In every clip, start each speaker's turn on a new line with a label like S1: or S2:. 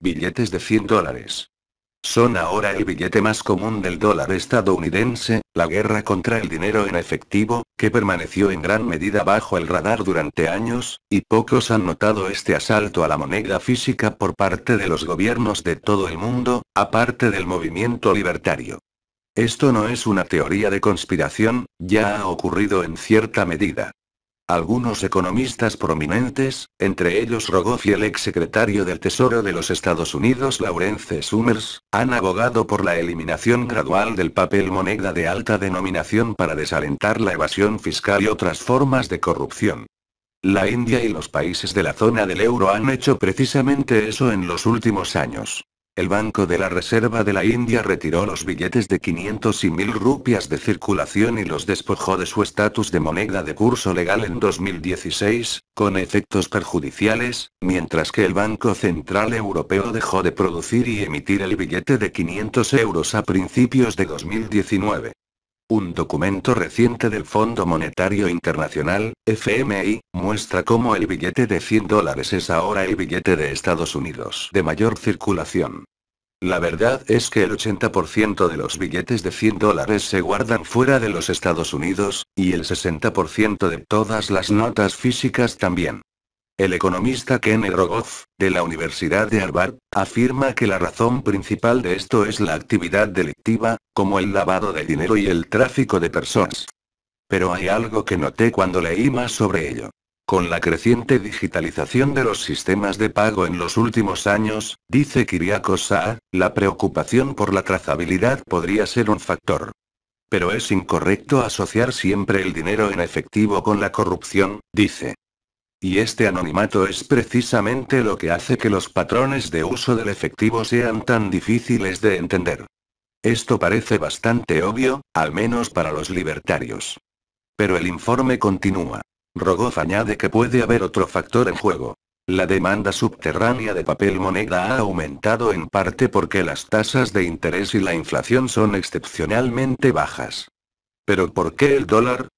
S1: Billetes de 100 dólares. Son ahora el billete más común del dólar estadounidense, la guerra contra el dinero en efectivo, que permaneció en gran medida bajo el radar durante años, y pocos han notado este asalto a la moneda física por parte de los gobiernos de todo el mundo, aparte del movimiento libertario. Esto no es una teoría de conspiración, ya ha ocurrido en cierta medida. Algunos economistas prominentes, entre ellos Rogoff y el exsecretario del Tesoro de los Estados Unidos Lawrence Summers, han abogado por la eliminación gradual del papel moneda de alta denominación para desalentar la evasión fiscal y otras formas de corrupción. La India y los países de la zona del euro han hecho precisamente eso en los últimos años. El Banco de la Reserva de la India retiró los billetes de 500 y 1000 rupias de circulación y los despojó de su estatus de moneda de curso legal en 2016, con efectos perjudiciales, mientras que el Banco Central Europeo dejó de producir y emitir el billete de 500 euros a principios de 2019. Un documento reciente del Fondo Monetario Internacional, FMI, muestra cómo el billete de 100 dólares es ahora el billete de Estados Unidos de mayor circulación. La verdad es que el 80% de los billetes de 100 dólares se guardan fuera de los Estados Unidos, y el 60% de todas las notas físicas también. El economista Kenneth Rogoff, de la Universidad de Harvard, afirma que la razón principal de esto es la actividad delictiva, como el lavado de dinero y el tráfico de personas. Pero hay algo que noté cuando leí más sobre ello. Con la creciente digitalización de los sistemas de pago en los últimos años, dice Kiriakos la preocupación por la trazabilidad podría ser un factor. Pero es incorrecto asociar siempre el dinero en efectivo con la corrupción, dice. Y este anonimato es precisamente lo que hace que los patrones de uso del efectivo sean tan difíciles de entender. Esto parece bastante obvio, al menos para los libertarios. Pero el informe continúa. Rogoff añade que puede haber otro factor en juego. La demanda subterránea de papel moneda ha aumentado en parte porque las tasas de interés y la inflación son excepcionalmente bajas. Pero ¿por qué el dólar?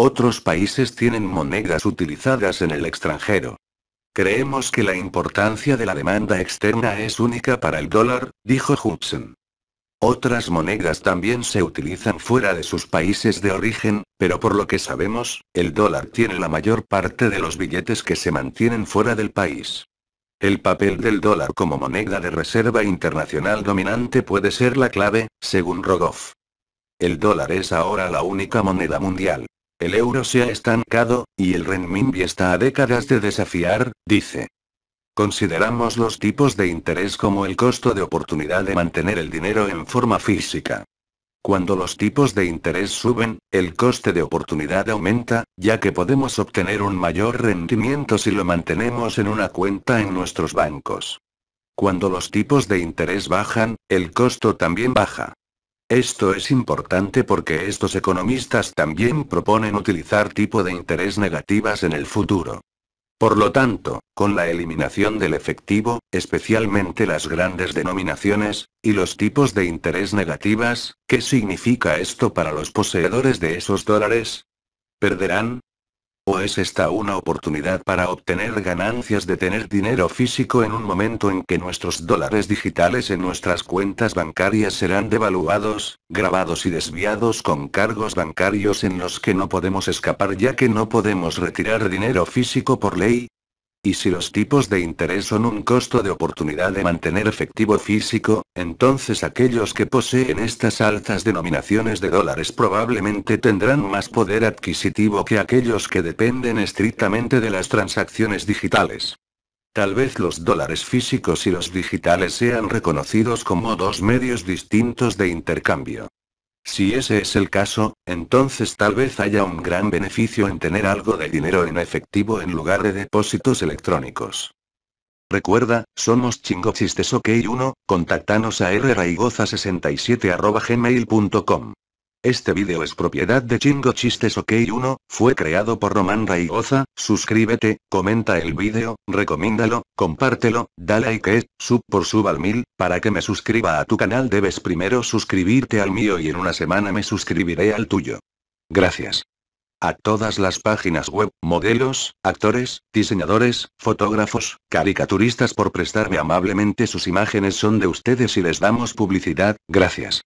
S1: Otros países tienen monedas utilizadas en el extranjero. Creemos que la importancia de la demanda externa es única para el dólar, dijo Hudson. Otras monedas también se utilizan fuera de sus países de origen, pero por lo que sabemos, el dólar tiene la mayor parte de los billetes que se mantienen fuera del país. El papel del dólar como moneda de reserva internacional dominante puede ser la clave, según Rogoff. El dólar es ahora la única moneda mundial. El euro se ha estancado, y el renminbi está a décadas de desafiar, dice. Consideramos los tipos de interés como el costo de oportunidad de mantener el dinero en forma física. Cuando los tipos de interés suben, el coste de oportunidad aumenta, ya que podemos obtener un mayor rendimiento si lo mantenemos en una cuenta en nuestros bancos. Cuando los tipos de interés bajan, el costo también baja. Esto es importante porque estos economistas también proponen utilizar tipo de interés negativas en el futuro. Por lo tanto, con la eliminación del efectivo, especialmente las grandes denominaciones, y los tipos de interés negativas, ¿qué significa esto para los poseedores de esos dólares? Perderán, ¿O es esta una oportunidad para obtener ganancias de tener dinero físico en un momento en que nuestros dólares digitales en nuestras cuentas bancarias serán devaluados, grabados y desviados con cargos bancarios en los que no podemos escapar ya que no podemos retirar dinero físico por ley? Y si los tipos de interés son un costo de oportunidad de mantener efectivo físico, entonces aquellos que poseen estas altas denominaciones de dólares probablemente tendrán más poder adquisitivo que aquellos que dependen estrictamente de las transacciones digitales. Tal vez los dólares físicos y los digitales sean reconocidos como dos medios distintos de intercambio. Si ese es el caso, entonces tal vez haya un gran beneficio en tener algo de dinero en efectivo en lugar de depósitos electrónicos. Recuerda, somos chingochistes 1 contactanos a rraigoza67 gmail.com. Este video es propiedad de Chingo Chistes OK1, fue creado por Román Raigoza, suscríbete, comenta el video, recomiéndalo, compártelo, dale like, sub por sub al mil, para que me suscriba a tu canal debes primero suscribirte al mío y en una semana me suscribiré al tuyo. Gracias. A todas las páginas web, modelos, actores, diseñadores, fotógrafos, caricaturistas por prestarme amablemente sus imágenes son de ustedes y les damos publicidad, gracias.